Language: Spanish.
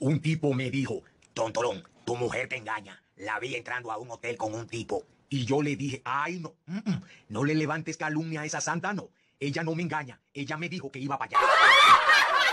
Un tipo me dijo, Tontolón, tu mujer te engaña. La vi entrando a un hotel con un tipo. Y yo le dije, ay, no, mm, mm, no le levantes calumnia a esa santa, no. Ella no me engaña. Ella me dijo que iba para allá.